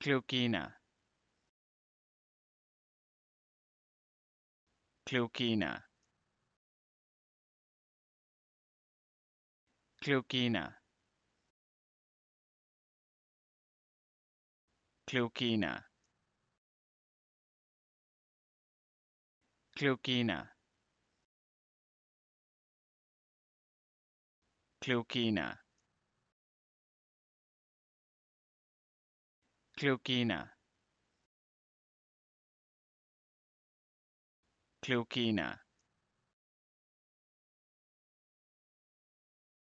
Cluquina Cluquina Cluquina Cluquina Cluquina Cluquina Cluquina. Cluquina.